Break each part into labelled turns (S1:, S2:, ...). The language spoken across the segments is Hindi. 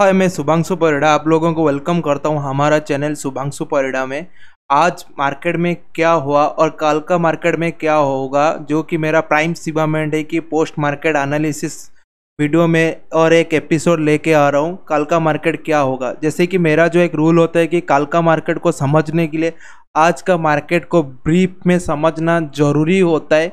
S1: हाय मैं शुभांशु परिडा आप लोगों को वेलकम करता हूँ हमारा चैनल शुभांशु परिडा में आज मार्केट में क्या हुआ और कल का मार्केट में क्या होगा जो कि मेरा प्राइम शिवामेंट है कि पोस्ट मार्केट एनालिसिस वीडियो में और एक एपिसोड लेके आ रहा हूँ कल का मार्केट क्या होगा जैसे कि मेरा जो एक रूल होता है कि कल का मार्केट को समझने के लिए आज का मार्केट को ब्रीफ में समझना ज़रूरी होता है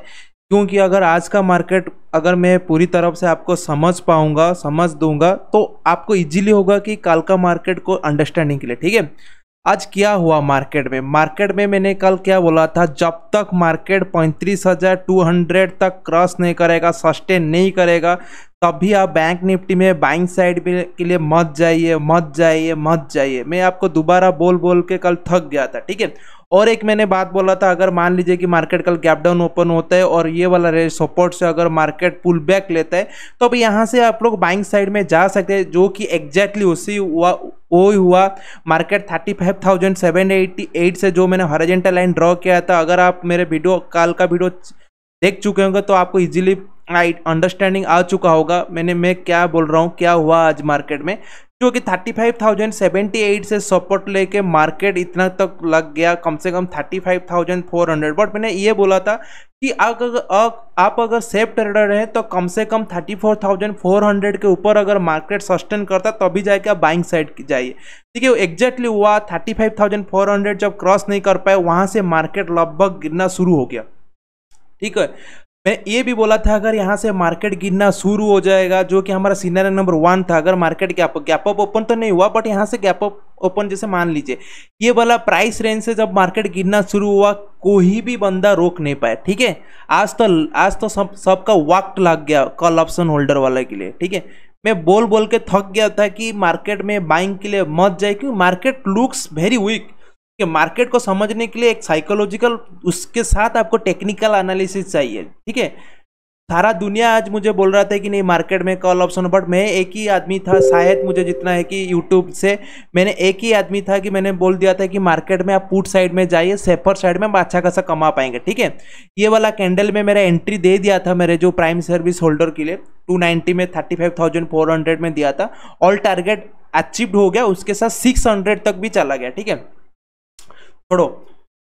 S1: क्योंकि अगर आज का मार्केट अगर मैं पूरी तरफ से आपको समझ पाऊंगा समझ दूंगा तो आपको इजीली होगा कि कल का मार्केट को अंडरस्टैंडिंग के लिए ठीक है आज क्या हुआ मार्केट में मार्केट में मैंने कल क्या बोला था जब तक मार्केट पैंतीस हज़ार टू हंड्रेड तक क्रॉस नहीं करेगा सस्टेन नहीं करेगा तब भी आप बैंक निफ्टी में बाइंग साइड के लिए मत जाइए मत जाइए मत जाइए मैं आपको दोबारा बोल बोल के कल थक गया था ठीक है और एक मैंने बात बोला था अगर मान लीजिए कि मार्केट कल गैप डाउन ओपन होता है और ये वाला रेट सपोर्ट से अगर मार्केट पुल बैक लेता है तो अब यहाँ से आप लोग बाइंग साइड में जा सकते हैं जो कि एग्जैक्टली उसी हुआ वो ही हुआ market thirty five thousand seven eight से जो मैंने हॉरिजेंटल लाइन ड्रॉ किया था अगर आप मेरे वीडियो कल का वीडियो देख चुके होंगे तो आपको इजीली आई अंडरस्टैंडिंग आ चुका होगा मैंने मैं क्या बोल रहा हूँ क्या हुआ आज मार्केट में जो कि thirty five thousand seventy eight से सपोर्ट लेके मार्केट इतना तक लग गया कम से कम thirty five thousand four hundred but मैंने ये बोला था कि अगर आप अगर सेफ ट्रेडर हैं तो कम से कम thirty four thousand four hundred के ऊपर अगर मार्केट सस्टेन करता तभी तो जाके आप बाइंग साइड जाइए ठीक है एग्जैक्टली हुआ thirty five thousand four hundred जब क्रॉस नहीं कर पाए वहाँ से मार्केट लगभग गिरना शुरू हो गया ठीक है मैं ये भी बोला था अगर यहाँ से मार्केट गिरना शुरू हो जाएगा जो कि हमारा सीनर नंबर वन था अगर market gap gap up open तो नहीं हुआ बट यहाँ से गैप अप ओपन जैसे मान लीजिए ये वाला प्राइस रेंज से जब मार्केट गिरना शुरू हुआ कोई भी बंदा रोक नहीं पाया ठीक है आज तो आज तो सब सबका वक्त लग गया कल ऑप्शन होल्डर वाले के लिए ठीक है मैं बोल बोल के थक गया था कि मार्केट में बाइंग के लिए मत जाए क्योंकि मार्केट लुक्स वेरी वीक कि मार्केट को समझने के लिए एक साइकोलॉजिकल उसके साथ आपको टेक्निकल एनालिसिस चाहिए ठीक है सारा दुनिया आज मुझे बोल रहा था कि नहीं मार्केट में कॉल ऑप्शन बट मैं एक ही आदमी था शायद मुझे जितना है कि यूट्यूब से मैंने एक ही आदमी था कि मैंने बोल दिया था कि मार्केट में आप पुट साइड में जाइए सेफर साइड में आप अच्छा खासा कमा पाएंगे ठीक है ये वाला कैंडल में मेरा एंट्री दे दिया था मेरे जो प्राइम सर्विस होल्डर के लिए टू में थर्टी में दिया था ऑल टारगेट अचीव्ड हो गया उसके साथ सिक्स तक भी चला गया ठीक है छोड़ो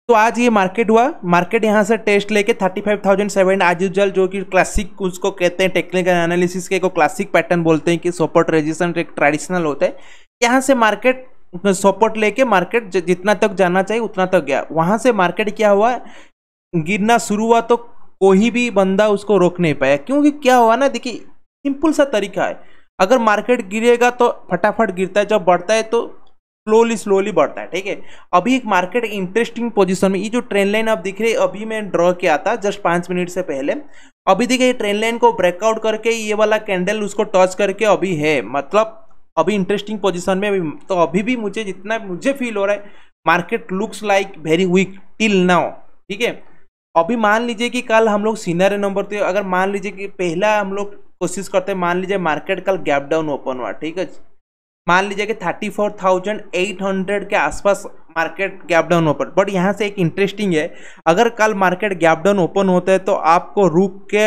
S1: तो आज ये मार्केट हुआ मार्केट यहाँ से टेस्ट लेके थर्टी फाइव थाउजेंड सेवन आज यूजल जो कि क्लासिक उसको कहते हैं टेक्निकल एनालिसिस के को क्लासिक पैटर्न बोलते हैं कि सपोर्ट रेजिस्टेंस एक ट्रेडिशनल होता है यहाँ से मार्केट सपोर्ट लेके मार्केट जितना तक जाना चाहिए उतना तक गया वहाँ से मार्केट क्या हुआ गिरना शुरू हुआ तो कोई भी बंदा उसको रोक नहीं पाया क्योंकि क्या हुआ ना देखिए सिंपल सा तरीका है अगर मार्केट गिरेगा तो फटाफट गिरता है जब बढ़ता है तो स्लोली स्लोली बढ़ता है ठीक है अभी एक मार्केट इंटरेस्टिंग पोजीशन में ये जो ट्रेन लाइन आप दिख रही है अभी मैं ड्रॉ किया था जस्ट पाँच मिनट से पहले अभी देखिए ट्रेन लाइन को ब्रेकआउट करके ये वाला कैंडल उसको टच करके अभी है मतलब अभी इंटरेस्टिंग पोजिशन में अभी तो अभी भी मुझे जितना मुझे फील हो रहा है market looks like very weak till now ठीक है अभी मान लीजिए कि कल हम लोग सीनियर नंबर तो अगर मान लीजिए कि पहला हम लोग कोशिश करते हैं मान लीजिए मार्केट कल गैप डाउन ओपन हुआ ठीक है मान लीजिए कि thirty four thousand eight hundred के आसपास market gap down open but यहाँ से एक इंटरेस्टिंग है अगर कल मार्केट गैप डाउन ओपन होता है तो आपको रुक के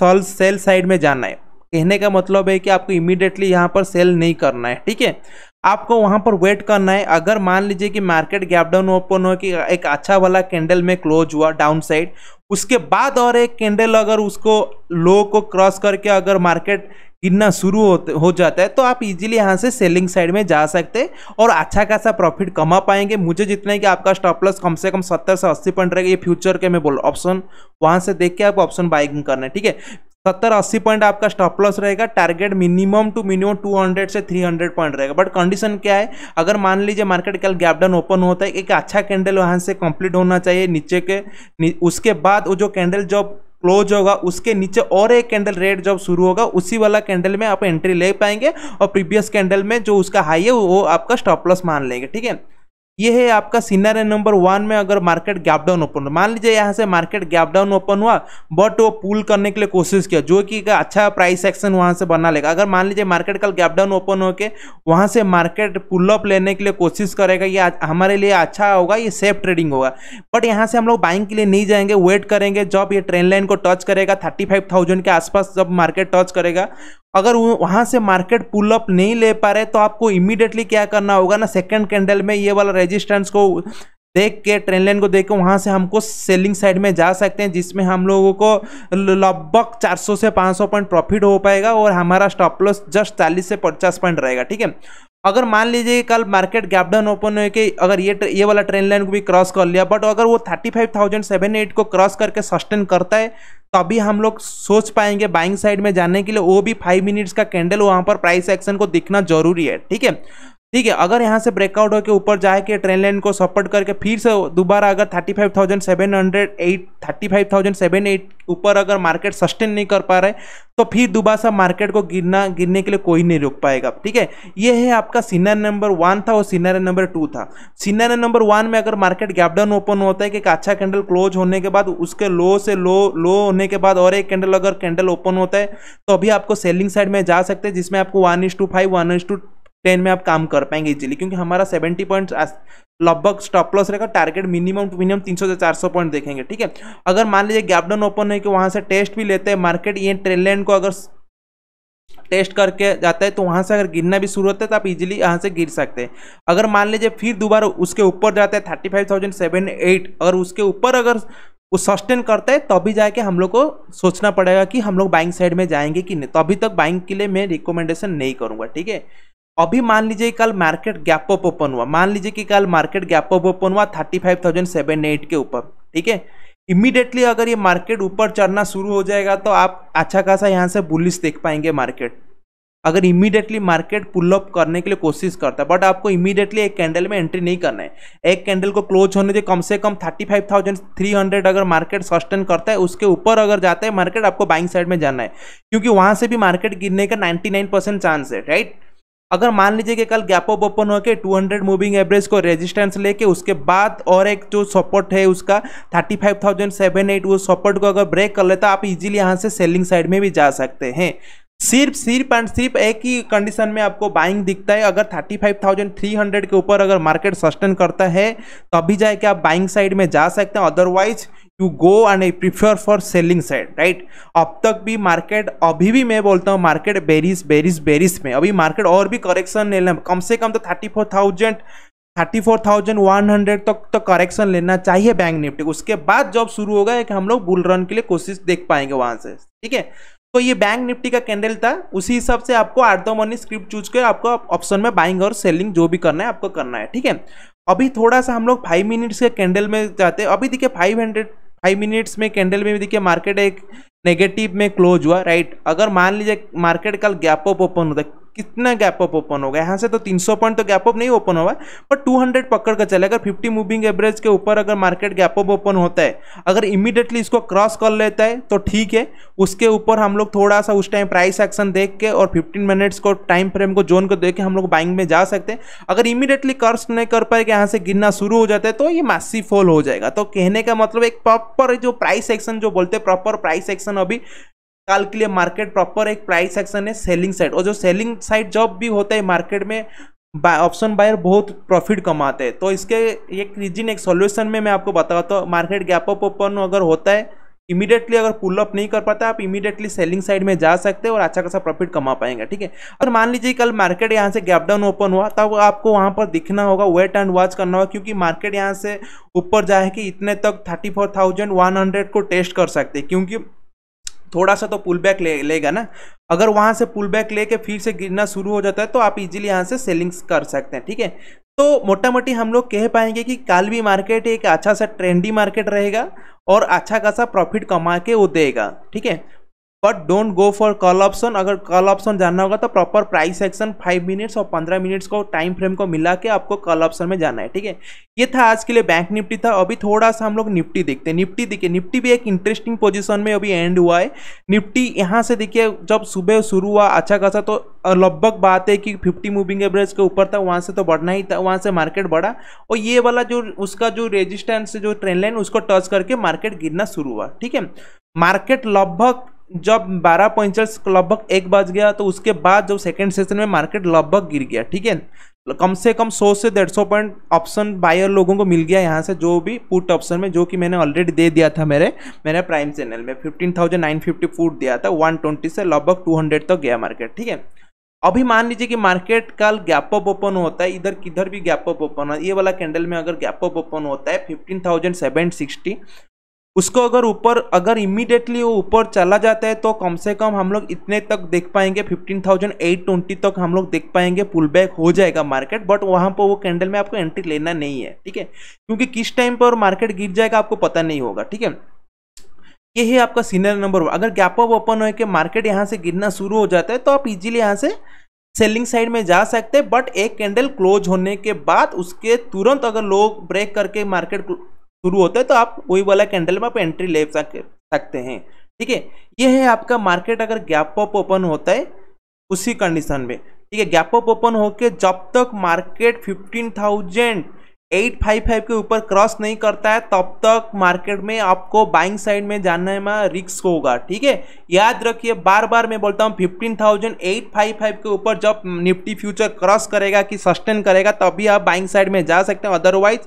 S1: सॉल सेल साइड में जाना है कहने का मतलब है कि आपको इमिडिएटली यहाँ पर सेल नहीं करना है ठीक है आपको वहाँ पर वेट करना है अगर मान लीजिए कि मार्केट गैप डाउन ओपन हो कि एक अच्छा वाला कैंडल में क्लोज हुआ डाउन साइड उसके बाद और एक कैंडल अगर उसको लो को क्रॉस करके अगर मार्केट गिरना शुरू हो जाता है तो आप इजीली यहाँ से सेलिंग साइड में जा सकते और अच्छा खासा प्रॉफिट कमा पाएंगे मुझे जितना है कि आपका स्टॉप लॉस कम से कम सत्तर से अस्सी पॉइंट रहेगा ये फ्यूचर के मैं बोल ऑप्शन वहाँ से देख के आप ऑप्शन बाइकिंग करना है ठीक है सत्तर अस्सी पॉइंट आपका स्टॉप लॉस रहेगा टारगेट मिनिमम टू मिनिमम 200 से 300 पॉइंट रहेगा बट कंडीशन क्या है अगर मान लीजिए मार्केट कल गैप डाउन ओपन होता है एक अच्छा कैंडल वहाँ से कंप्लीट होना चाहिए नीचे के उसके बाद वो जो कैंडल जब क्लोज होगा उसके नीचे और एक कैंडल रेड जब शुरू होगा उसी वाला कैंडल में आप एंट्री ले पाएंगे और प्रीवियस कैंडल में जो उसका हाई है वो आपका स्टॉप लॉस मान लेंगे ठीक है ये है आपका सीनारे नंबर वन में अगर मार्केट गैप डाउन ओपन मान लीजिए यहाँ से मार्केट गैप डाउन ओपन हुआ बट वो पुल करने के लिए कोशिश किया जो कि अच्छा प्राइस एक्शन वहाँ से बना लेगा अगर मान लीजिए मार्केट कल गैप डाउन ओपन होके वहाँ से मार्केट पुल अप लेने के लिए कोशिश करेगा ये हमारे लिए अच्छा होगा ये सेफ ट्रेडिंग होगा बट यहाँ से हम लोग बाइंग के लिए नहीं जाएंगे वेट करेंगे जब ये ट्रेन लाइन को टच करेगा थर्टी फाइव थाउजेंड के आसपास जब मार्केट टच करेगा अगर वहाँ से मार्केट पुल अप नहीं ले पा रहे तो आपको इमीडिएटली क्या करना होगा ना सेकंड कैंडल में ये वाला रेजिस्टेंस को देख के ट्रेन लाइन को देख के वहाँ से हमको सेलिंग साइड में जा सकते हैं जिसमें हम लोगों को लगभग 400 से 500 पॉइंट प्रॉफिट हो पाएगा और हमारा स्टॉप लॉस जस्ट 40 से 50 पॉइंट रहेगा ठीक है अगर मान लीजिए कल मार्केट गैप डाउन ओपन हो के अगर ये ये वाला ट्रेन लाइन को भी क्रॉस कर लिया बट अगर वो thirty five thousand seven eight को क्रॉस करके सस्टेन करता है तभी हम लोग सोच पाएंगे बाइंग साइड में जाने के लिए वो भी फाइव मिनट्स का कैंडल वहाँ पर प्राइस एक्शन को दिखना जरूरी है ठीक है ठीक है अगर यहाँ से ब्रेकआउट होकर ऊपर जाए के ट्रेन लाइन को सपोर्ट करके फिर से दोबारा अगर thirty five thousand seven hundred eight thirty five thousand seven eight ऊपर अगर मार्केट सस्टेन नहीं कर पा रहे तो फिर दोबारा सा मार्केट को गिरना गिरने के लिए कोई नहीं रोक पाएगा ठीक है ये है आपका सीनारी नंबर वन था और सीनारी नंबर टू था सीनारी नंबर वन में अगर मार्केट गैपडाउन ओपन होता है कि एक अच्छा कैंडल क्लोज होने के बाद उसके लो से लो लो होने के बाद और एक कैंडल अगर कैंडल ओपन होता है तो अभी आपको सेलिंग साइड में जा सकते हैं जिसमें आपको one is to five one is to ten में आप काम कर पाएंगे इजीली क्योंकि हमारा सेवेंटी पॉइंट लगभग स्टॉप लॉस रहेगा टारगेट मिनिमम टू मिनिमम 300 से 400 पॉइंट देखेंगे ठीक है अगर मान लीजिए गैप डाउन ओपन है कि वहाँ से टेस्ट भी लेते हैं मार्केट ये ट्रेन लाइन को अगर टेस्ट करके जाता है तो वहाँ से अगर गिरना भी शुरू होता है तो आप इजीली यहाँ से गिर सकते हैं अगर मान लीजिए फिर दोबारा उसके ऊपर जाता है thirty five thousand seven eight अगर उसके ऊपर अगर वो सस्टेन करता है तभी तो जाके हम लोग को सोचना पड़ेगा कि हम लोग बाइंग साइड में जाएंगे कि नहीं तो अभी तक बाइंग के लिए मैं रिकमेंडेशन नहीं करूँगा ठीक है अभी मान लीजिए कल मार्केट गैप अप ओपन हुआ मान लीजिए कि कल मार्केट गैप अप ओपन हुआ thirty five thousand seven eight के ऊपर ठीक है इमीडिएटली अगर ये मार्केट ऊपर चढ़ना शुरू हो जाएगा तो आप अच्छा खासा यहाँ से बुलिस देख पाएंगे मार्केट अगर इमीडिएटली मार्केट पुल अप करने के लिए कोशिश करता है बट आपको इमीडिएटली एक कैंडल में एंट्री नहीं करना है एक कैंडल को क्लोज होने से कम से कम thirty five thousand three hundred अगर मार्केट सस्टेन करता है उसके ऊपर अगर जाता है मार्केट आपको बाइंग साइड में जाना है क्योंकि वहाँ से भी मार्केट गिरने का नाइन्टी नाइन परसेंट चांस है राइट अगर मान लीजिए कि कल गैप ऑफ ओपन होकर 200 मूविंग एवरेज को रेजिस्टेंस लेके उसके बाद और एक जो सपोर्ट है उसका 35,708 वो सपोर्ट को अगर ब्रेक कर लेता तो आप इजीली यहाँ से सेलिंग साइड में भी जा सकते हैं सिर्फ सिर्फ एंड सिर्फ एक ही कंडीशन में आपको बाइंग दिखता है अगर 35,300 के ऊपर अगर मार्केट सस्टेन करता है तभी जाके आप बाइंग साइड में जा सकते हैं otherwise to go and I prefer for selling side right अब तक भी मार्केट अभी भी मैं बोलता हूँ मार्केट बेरिस बेरिस बेरिस में अभी मार्केट और भी करेक्शन लेना कम से कम तो thirty four thousand thirty four thousand one hundred तक तो करेक्शन लेना चाहिए बैंक निफ्टी उसके बाद जॉब शुरू होगा एक हम लोग बुल रन के लिए कोशिश देख पाएंगे वहाँ से ठीक है तो ये बैंक निफ्टी का कैंडल था उसी हिसाब से आपको आठ दो मनी स्क्रिप्ट चूज कर आपको ऑप्शन में बाइंग और सेलिंग जो भी करना है आपको करना है ठीक है अभी थोड़ा सा हम लोग फाइव मिनट्स के कैंडल में जाते हैं अभी देखिए फाइव हंड्रेड फाइव मिनट्स में कैंडल में भी देखिए मार्केट एक नेगेटिव में क्लोज हुआ राइट अगर मान लीजिए मार्केट कल गैप अप ओपन होता कितना गैप अप ओपन होगा यहाँ से तो 300 पॉइंट तो गैप अप नहीं ओपन होगा पर 200 पकड़ कर चले अगर 50 मूविंग एवरेज के ऊपर अगर मार्केट गैप अप ओपन होता है अगर इमीडिएटली इसको क्रॉस कर लेता है तो ठीक है उसके ऊपर हम लोग थोड़ा सा उस टाइम प्राइस एक्शन देख के और फिफ्टीन मिनट्स को टाइम फ्रेम को जोन को देख के हम लोग बाइंग में जा सकते हैं अगर इमीडिएटली कर्स नहीं कर पाए कि यहाँ से गिरना शुरू हो जाता है तो ये मासी फॉल हो जाएगा तो कहने का मतलब एक प्रॉपर जो प्राइस एक्शन जो बोलते हैं प्रॉपर प्राइस एक्शन अभी कल के लिए मार्केट प्रॉपर एक प्राइस एक्शन है सेलिंग साइड और जो सेलिंग साइड जॉब भी होता है मार्केट में ऑप्शन बायर बहुत प्रॉफिट कमाते हैं तो इसके एक रीजन एक सॉल्यूशन में मैं आपको बताता हूँ मार्केट गैप अप ओपन अगर होता है इमीडिएटली अगर पुल अप नहीं कर पाता आप इमीडिएटली सेलिंग साइड में जा सकते हैं और अच्छा खासा प्रॉफिट कमा पाएंगे ठीक है और मान लीजिए कल मार्केट यहाँ से गैप डाउन ओपन हुआ तब आपको वहाँ पर दिखना होगा वेट एंड वॉच करना होगा क्योंकि मार्केट यहाँ से ऊपर जाए कि इतने तक thirty four thousand one hundred को टेस्ट कर सकते हैं क्योंकि थोड़ा सा तो पुल बैक ले लेगा ना अगर वहाँ से पुल बैक लेके फिर से गिरना शुरू हो जाता है तो आप इजीली यहाँ से सेलिंग्स कर सकते हैं ठीक है तो मोटा मोटी हम लोग कह पाएंगे कि काल भी मार्केट एक अच्छा सा ट्रेंडी मार्केट रहेगा और अच्छा खासा प्रॉफिट कमा के वो देगा ठीक है but don't go for call option अगर कॉल ऑप्शन जानना होगा तो proper price action five minutes और पंद्रह मिनट्स को टाइम फ्रेम को मिला के आपको कॉल ऑप्शन में जाना है ठीक है ये था आज के लिए बैंक निफ्टी था अभी थोड़ा सा हम लोग निफ्टी देखते हैं निफ्टी देखिए निफ्टी भी एक इंटरेस्टिंग पोजिशन में अभी एंड हुआ है निफ्टी यहाँ से देखिए जब सुबह शुरू हुआ अच्छा खासा तो लगभग बात है कि फिफ्टी मूविंग एवरेज के ऊपर था वहाँ से तो बढ़ना ही था वहाँ से मार्केट बढ़ा और ये वाला जो उसका जो रेजिस्टेंस जो ट्रेंड लाइन उसको टच करके मार्केट गिरना शुरू हुआ ठीक है मार्केट लगभग जब बारह पॉइंट लगभग एक बज गया तो उसके बाद जब सेकेंड सेशन में मार्केट लगभग गिर गया ठीक है कम से कम 100 से 150 पॉइंट ऑप्शन बायर लोगों को मिल गया यहाँ से जो भी पुट ऑप्शन में जो कि मैंने ऑलरेडी दे दिया था मेरे मेरे प्राइम चैनल में 15,950 फुट दिया था 120 से लगभग 200 तक तो गया मार्केट ठीक है अभी मान लीजिए कि मार्केट कल गैप अप ओपन होता है इधर किधर भी गैप अप ओपन है ये वाला कैंडल में अगर गैप अप ओपन होता है फिफ्टीन उसको अगर ऊपर अगर इमीडिएटली वो ऊपर चला जाता है तो कम से कम हम लोग इतने तक देख पाएंगे फिफ्टीन थाउजेंड एट ट्वेंटी तक हम लोग देख पाएंगे पुल बैक हो जाएगा मार्केट बट वहाँ पर वो कैंडल में आपको एंट्री लेना नहीं है ठीक है क्योंकि किस टाइम पर मार्केट गिर जाएगा आपको पता नहीं होगा ठीक है ये है आपका सीनियर नंबर वन अगर गैप ऑफ ओपन हो के मार्केट यहाँ से गिरना शुरू हो जाता है तो आप इजीली यहाँ से सेलिंग साइड में जा सकते हैं बट एक कैंडल क्लोज होने के बाद उसके तुरंत अगर लोग ब्रेक करके मार्केट शुरू होता है तो आप वही वाला कैंडल में आप एंट्री ले सकते हैं ठीक है ये है आपका मार्केट अगर गैप अप ओपन होता है उसी कंडीशन में ठीक है गैप अप ओपन होकर जब तक market fifteen thousand eight five five के ऊपर क्रॉस नहीं करता है तब तक मार्केट में आपको बाइंग साइड में जाने में रिक्स होगा ठीक है याद रखिए बार बार मैं बोलता हूँ fifteen thousand eight five five के ऊपर जब निफ्टी फ्यूचर क्रॉस करेगा कि सस्टेन करेगा तभी आप बाइंग साइड में जा सकते हैं otherwise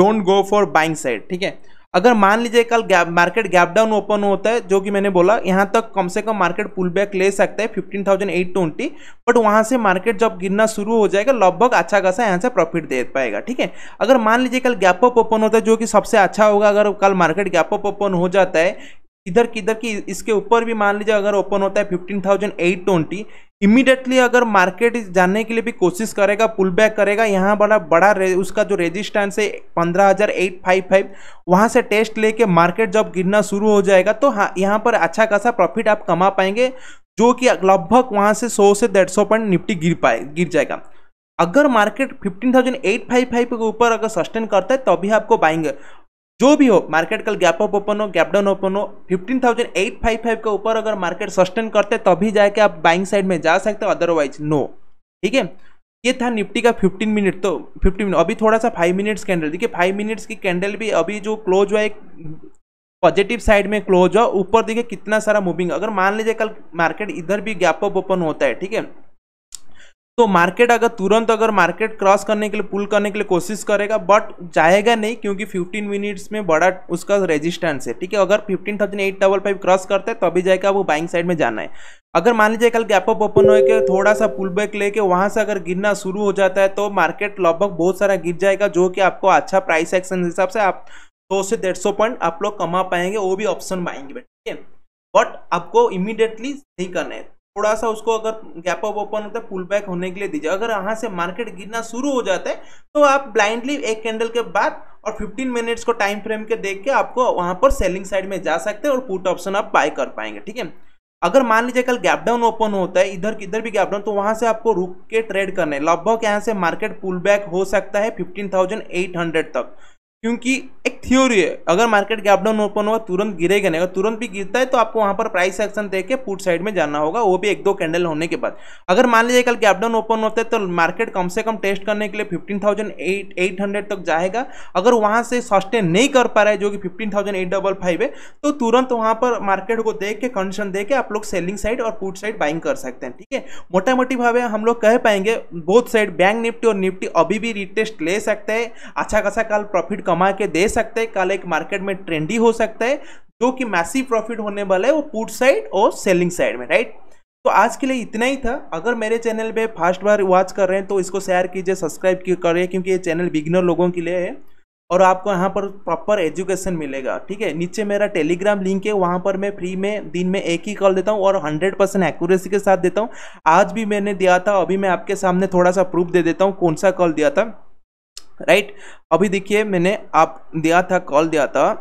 S1: don't go for buying side ठीक है अगर मान लीजिए कल gap market gap down open होता है जो कि मैंने बोला यहाँ तक कम से कम मार्केट पुल बैक ले सकता है fifteen thousand eight twenty but वहाँ से मार्केट जब गिरना शुरू हो जाएगा लगभग अच्छा खासा यहाँ से प्रॉफिट दे पाएगा ठीक है अगर मान लीजिए कल गैप अप ओपन होता है जो कि सबसे अच्छा होगा अगर कल मार्केट गैप अप ओपन हो जाता है इधर किधर की इसके ऊपर भी मान लीजिए अगर ओपन होता है fifteen thousand eight twenty immediately अगर मार्केट जानने के लिए भी कोशिश करेगा पुल बैक करेगा यहाँ बड़ा बड़ा रे, उसका जो रेजिस्टेंस है पंद्रह हज़ार एट फाइव फाइव वहाँ से टेस्ट लेके मार्केट जब गिरना शुरू हो जाएगा तो हाँ यहाँ पर अच्छा खासा प्रॉफिट आप कमा पाएंगे जो कि लगभग वहाँ से सौ से डेढ़ सौ पॉइंट निफ्टी गिर पाए गिर जाएगा अगर market fifteen thousand eight five five के ऊपर अगर सस्टेन करता है तभी तो आपको बाइंग जो भी हो मार्केट कल गैप अप ओपन हो गैप डाउन ओपन हो 15,855 के ऊपर अगर मार्केट सस्टेन करते तभी जाके आप बाइंग साइड में जा सकते हो अदरवाइज नो ठीक है ये था निफ्टी का 15 मिनट तो 15 मिनट अभी थोड़ा सा 5 मिनट्स कैंडल देखिए 5 मिनट्स की कैंडल भी अभी जो क्लोज हुआ एक पॉजिटिव साइड में क्लोज हुआ ऊपर देखिए कितना सारा मूविंग अगर मान लीजिए कल मार्केट इधर भी गैप अप ओपन होता है ठीक है तो मार्केट अगर तुरंत अगर मार्केट क्रॉस करने के लिए पुल करने के लिए कोशिश करेगा बट जाएगा नहीं क्योंकि 15 मिनट्स में बड़ा उसका रेजिस्टेंस है ठीक है अगर fifteen thousand eight double five cross करता है तभी अभी जाएगा वो बाइंग साइड में जाना है अगर मान लीजिए कल गैप अप ओपन होकर थोड़ा सा पुल बैक लेके वहाँ से अगर गिरना शुरू हो जाता है तो मार्केट लगभग बहुत सारा गिर जाएगा जो कि आपको अच्छा प्राइस एक्शन हिसाब से आप सौ से डेढ़ सौ पॉइंट आप लोग कमा पाएंगे वो भी ऑप्शन पाएंगे ठीक है बट आपको इमिडिएटली नहीं करना है थोड़ा सा उसको अगर गैप अप ओपन होता है पुल बैक होने के लिए दीजिए अगर यहाँ से मार्केट गिरना शुरू हो जाता है तो आप ब्लाइंडली एक कैंडल के बाद और 15 मिनट्स को टाइम फ्रेम के देख के आपको वहाँ पर सेलिंग साइड में जा सकते हैं और पुट ऑप्शन आप बाय कर पाएंगे ठीक है अगर मान लीजिए कल गैप डाउन ओपन होता है इधर किधर भी गैप डाउन तो वहाँ से आपको रुक के ट्रेड करना है लगभग यहाँ से मार्केट पुल बैक हो सकता है फिफ्टीन तक क्योंकि एक थ्योरी है अगर मार्केट गैप डाउन ओपन होगा तुरंत गिरेगा नहीं अगर तुरंत भी गिरता है तो आपको वहां पर प्राइस एक्शन देख के पुट साइड में जाना होगा वो भी एक दो कैंडल होने के बाद अगर मान लीजिए कल गैप डाउन ओपन होता है तो मार्केट कम से कम टेस्ट करने के लिए fifteen thousand eight eight hundred तक जाएगा अगर वहां से सस्टेन नहीं कर पा रहा है जो कि fifteen thousand eight double five है तो तुरंत वहां पर मार्केट को देख के कंडीशन दे के आप लोग सेलिंग साइड और पुट साइड बाइंग कर सकते हैं ठीक है मोटा मोटी भावे हम लोग कह पाएंगे बोथ साइड बैंक निफ्टी और निफ्टी अभी भी रिटेस्ट ले सकते हैं अच्छा खासा कल प्रॉफिट कमा के दे सकते हैं कल एक मार्केट में ट्रेंडी हो सकता है जो कि मैसिव प्रॉफिट होने वाला है वो पुट साइड और सेलिंग साइड में राइट तो आज के लिए इतना ही था अगर मेरे चैनल पे फर्स्ट बार वॉच कर रहे हैं तो इसको शेयर कीजिए सब्सक्राइब करिए क्योंकि ये चैनल बिगनर लोगों के लिए है और आपको यहाँ पर प्रॉपर एजुकेशन मिलेगा ठीक है नीचे मेरा टेलीग्राम लिंक है वहाँ पर मैं फ्री में दिन में एक ही कॉल देता हूँ और 100 परसेंट एक्यूरेसी के साथ देता हूँ आज भी मैंने दिया था अभी मैं आपके सामने थोड़ा सा प्रूफ दे देता हूँ कौन सा कॉल दिया था राइट अभी देखिए मैंने आप दिया था कॉल दिया था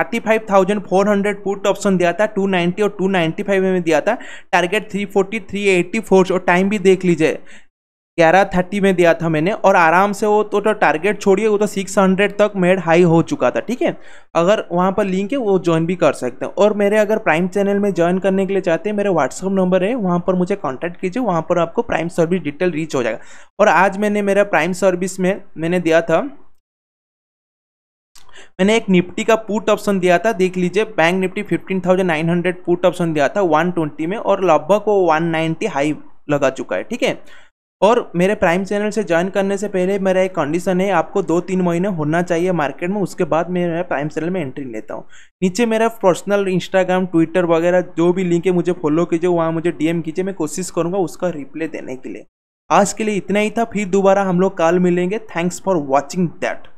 S1: thirty five thousand four hundred put option दिया था टू नाइन्टी और टू नाइन्टी फाइव में दिया था target three forty three eighty four और टाइम भी देख लीजिए ग्यारह थर्टी में दिया था मैंने और आराम से वो तो, तो टारगेट छोड़िए वो तो सिक्स हंड्रेड तक मेड हाई हो चुका था ठीक है अगर वहाँ पर लिंक है वो ज्वाइन भी कर सकते हैं और मेरे अगर प्राइम चैनल में ज्वाइन करने के लिए चाहते हैं मेरे व्हाट्सअप नंबर है वहाँ पर मुझे कॉन्टैक्ट कीजिए वहाँ पर आपको प्राइम सर्विस डिटेल रीच हो जाएगा और आज मैंने मेरा प्राइम सर्विस में मैंने दिया था मैंने एक निफ्टी का पुट ऑप्शन दिया था देख लीजिए bank Nifty hundred put option दिया था वन ट्वेंटी में और लगभग वो वन नाइन्टी हाई लगा चुका है ठीक है और मेरे प्राइम चैनल से ज्वाइन करने से पहले मेरा एक कंडीशन है आपको दो तीन महीने होना चाहिए मार्केट में उसके बाद मैं प्राइम चैनल में एंट्री लेता हूँ नीचे मेरा पर्सनल इंस्टाग्राम ट्विटर वगैरह जो भी लिंक है मुझे फॉलो कीजिए वहाँ मुझे डीएम कीजिए मैं कोशिश करूँगा उसका रिप्लाई देने के लिए आज के लिए इतना ही था फिर दोबारा हम लोग कल मिलेंगे थैंक्स फॉर वॉचिंग दैट